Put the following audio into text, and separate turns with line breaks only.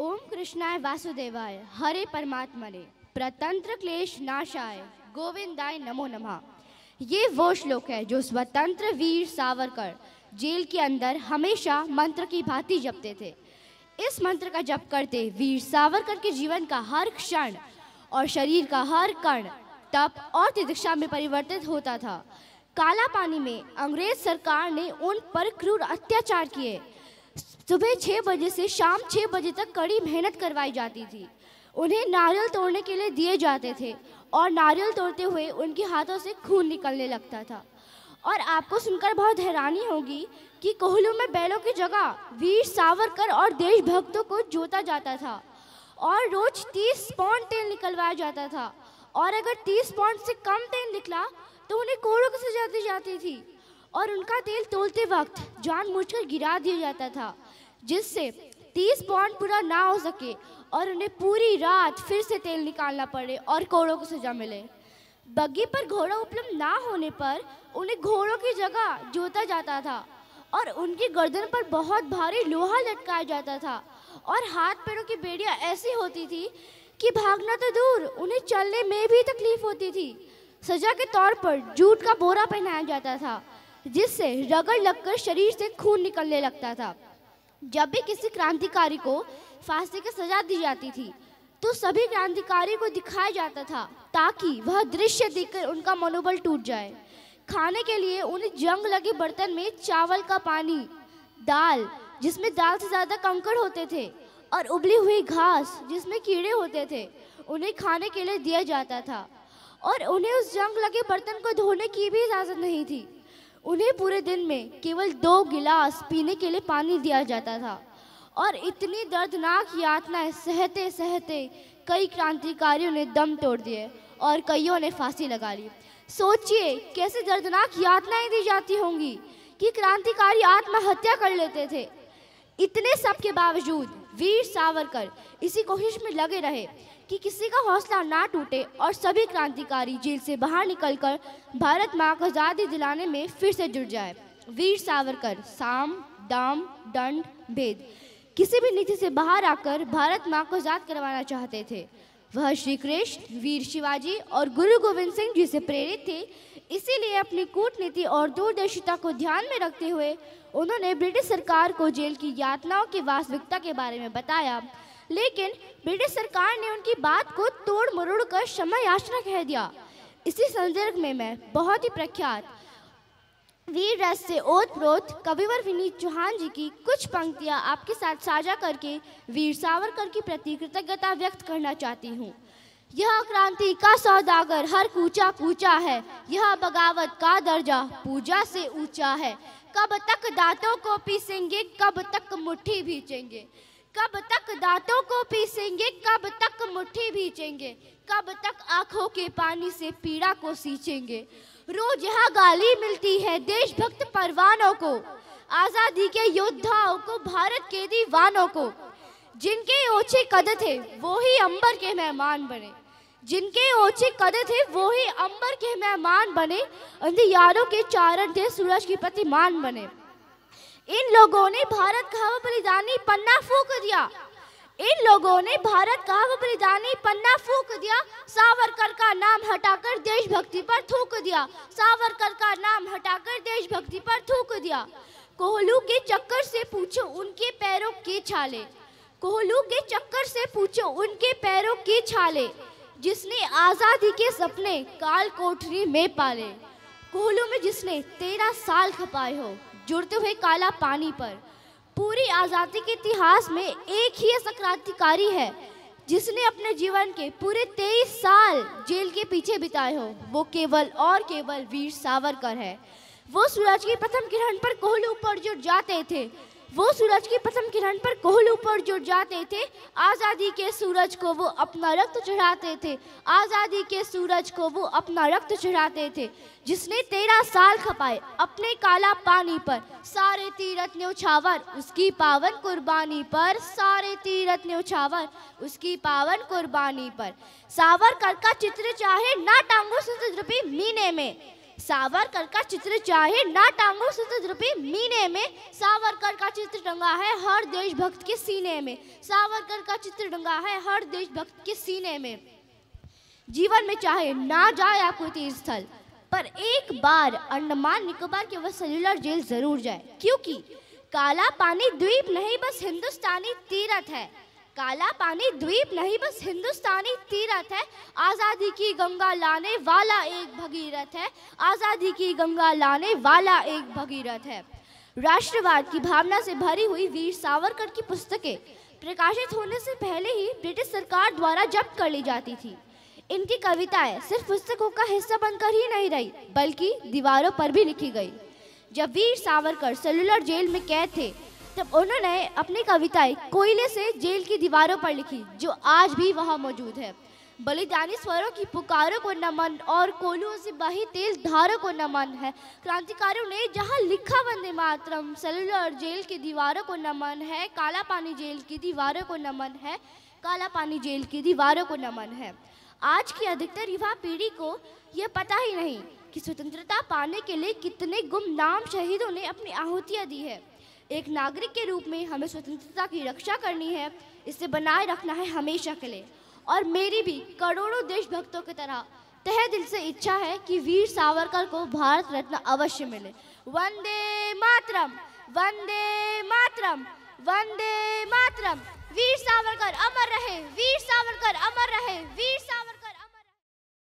ओम कृष्णाय वासुदेवाय हरे परमात्मने प्रतंत्र क्लेश नाशाय गोविंदाय नमो नमः ये वो श्लोक है जो स्वतंत्र वीर सावरकर जेल के अंदर हमेशा मंत्र की भांति जपते थे इस मंत्र का जप करते वीर सावरकर के जीवन का हर क्षण और शरीर का हर कण तप और तिदीक्षा में परिवर्तित होता था काला पानी में अंग्रेज सरकार ने उन पर क्रूर अत्याचार किए सुबह छः बजे से शाम छः बजे तक कड़ी मेहनत करवाई जाती थी उन्हें नारियल तोड़ने के लिए दिए जाते थे और नारियल तोड़ते हुए उनके हाथों से खून निकलने लगता था और आपको सुनकर बहुत हैरानी होगी कि कोहलू में बैलों की जगह वीर सावरकर और देशभक्तों को जोता जाता था और रोज तीस पौंड तेल निकलवाया जाता था और अगर तीस पौंड से कम तेल निकला तो उन्हें कोड़ों की सजा दी जाती थी और उनका तेल तोलते वक्त जानबूझकर गिरा दिया जाता था जिससे तीस पॉइंट पूरा ना हो सके और उन्हें पूरी रात फिर से तेल निकालना पड़े और घोड़ों को सजा मिले बग्गी पर घोड़ा उपलब्ध ना होने पर उन्हें घोड़ों की जगह जोता जाता था और उनकी गर्दन पर बहुत भारी लोहा लटकाया जाता था और हाथ पैरों की बेड़ियाँ ऐसी होती थी कि भागना तो दूर उन्हें चलने में भी तकलीफ होती थी सजा के तौर पर जूट का बोरा पहनाया जाता था जिससे रगड़ लगकर शरीर से खून निकलने लगता था जब भी किसी क्रांतिकारी को फांसी की सजा दी जाती थी तो सभी क्रांतिकारी को दिखाया जाता था ताकि वह दृश्य देखकर उनका मनोबल टूट जाए खाने के लिए उन्हें जंग लगे बर्तन में चावल का पानी दाल जिसमें दाल से ज़्यादा कंकड़ होते थे और उबली हुई घास जिसमें कीड़े होते थे उन्हें खाने के लिए दिया जाता था और उन्हें उस जंग लगे बर्तन को धोने की भी इजाज़त नहीं थी उन्हें पूरे दिन में केवल दो गिलास पीने के लिए पानी दिया जाता था और इतनी दर्दनाक यातनाएं सहते सहते कई क्रांतिकारियों ने दम तोड़ दिए और कईयों ने फांसी लगा ली सोचिए कैसे दर्दनाक यातनाएं दी जाती होंगी कि क्रांतिकारी आत्महत्या कर लेते थे इतने सब के बावजूद वीर सावरकर इसी कोशिश में लगे रहे कि किसी का हौसला ना टूटे और सभी क्रांतिकारी जेल से बाहर निकलकर भारत माँ को आज़ादी दिलाने में फिर से जुट जाए वीर सावरकर साम दाम दंड भेद किसी भी नीति से बाहर आकर भारत माँ को आज़ाद करवाना चाहते थे वह श्री कृष्ण वीर शिवाजी और गुरु गोविंद सिंह जी से प्रेरित थे इसीलिए अपनी कूटनीति और दूरदर्शिता को ध्यान में रखते हुए उन्होंने ब्रिटिश सरकार को जेल की यातनाओं की वास्तविकता के बारे में बताया लेकिन ब्रिटिश सरकार ने उनकी बात को तोड़ मरोड़ कर क्षमा याचना कह दिया इसी संदर्भ में मैं बहुत ही प्रख्यात वीर रस से ओत प्रोत कविवर विनीत चौहान जी की कुछ पंक्तियां आपके साथ साझा करके वीर सावरकर की प्रति कृतज्ञता व्यक्त करना चाहती हूँ यह क्रांति का सौदागर हर कूचा कूचा है यह बगावत का दर्जा पूजा से ऊंचा है कब तक दांतों को पीसेंगे कब तक मुट्ठी भीचेंगे कब तक दांतों को पीसेंगे कब तक मुट्ठी भीचेंगे कब तक आंखों के पानी से पीड़ा को सींचेंगे रोज यह गाली मिलती है देशभक्त परवानों को आज़ादी के योद्धाओं को भारत के दीवानों को जिनके ओछे कद थे वो ही अंबर के मेहमान बने जिनके ओछे कदे थे वो ही अंबर के मेहमान बने अंधियारों के चारण थे सूरज की प्रतिमान बने इन लोगों ने भारत का हवा बलिदानी पन्ना फूक दिया इन लोगों ने भारत का हवा बलिदानी पन्ना फूक दिया सावरकर का नाम हटाकर देशभक्ति पर थूक दिया सावरकर का नाम हटाकर देशभक्ति पर थूक दिया कोहलू के चक्कर से पूछो उनके पैरों के छाले कोहलू के चक्कर से पूछो उनके पैरों के छाले जिसने आज़ादी के सपने काल कोठरी में पाले कोहलों में जिसने तेरह साल खपाए हो जुड़ते हुए काला पानी पर पूरी आज़ादी के इतिहास में एक ही ऐसा क्रांतिकारी है जिसने अपने जीवन के पूरे तेईस साल जेल के पीछे बिताए हो वो केवल और केवल वीर सावरकर है वो सूरज की प्रथम किरण पर कोहलू पर जो जाते थे वो सूरज की प्रथम किरण पर कोहलू पर जुड़ जाते थे आज़ादी के सूरज को वो अपना रक्त चढ़ाते थे आज़ादी के सूरज को वो अपना रक्त चढ़ाते थे जिसने तेरह साल खपाए अपने काला पानी पर सारे तीरथ ने उछावर उसकी पावन कुर्बानी पर सारे तीरथ ने उछावर उसकी पावन कुर्बानी पर सावर कर का चित्र चाहे ना टांगों से मीने में सावरकर का चित्र चाहे ना टांगो स्वतंत्र तो रूपी मीने में सावरकर का चित्र टंगा है हर देशभक्त के सीने में सावरकर का चित्र टंगा है हर देशभक्त के सीने में जीवन में चाहे ना जाए आपको तीर्थ स्थल पर एक बार अंडमान निकोबार के वह सेलुलर जेल जरूर जाए क्योंकि काला पानी द्वीप नहीं बस हिंदुस्तानी तीरथ है काला पानी द्वीप नहीं बस हिंदुस्तानी तीरथ है आज़ादी की गंगा लाने वाला एक भगीरथ है आज़ादी की गंगा लाने वाला एक भगीरथ है राष्ट्रवाद की भावना से भरी हुई वीर सावरकर की पुस्तकें प्रकाशित होने से पहले ही ब्रिटिश सरकार द्वारा जब्त कर ली जाती थी इनकी कविताएं सिर्फ पुस्तकों का हिस्सा बनकर ही नहीं रही बल्कि दीवारों पर भी लिखी गई जब वीर सावरकर सेलुलर जेल में कैद थे तब उन्होंने अपनी कविताएं कोयले से जेल की दीवारों पर लिखी जो आज भी वहाँ मौजूद है बलिदानी स्वरों की पुकारों को नमन और कोलुओं से बही तेज धारों को नमन है क्रांतिकारियों ने जहाँ लिखा वंदे मातरम सेलुलर जेल की दीवारों को नमन है काला पानी जेल की दीवारों को नमन है काला पानी जेल की दीवारों को नमन है आज की अधिकतर युवा पीढ़ी को यह पता ही नहीं कि स्वतंत्रता पाने के लिए कितने गुमनाम शहीदों ने अपनी आहुतियाँ दी है एक नागरिक के रूप में हमें स्वतंत्रता की रक्षा करनी है इसे बनाए रखना है हमेशा के लिए और मेरी भी करोड़ों देशभक्तों की तरह तह दिल से इच्छा है कि वीर सावरकर को भारत रत्न अवश्य मिले वंदे मातरम वंदे मातरम वंदे मातरम वीर सावरकर अमर रहे वीर सावरकर अमर रहे वीर सावरकर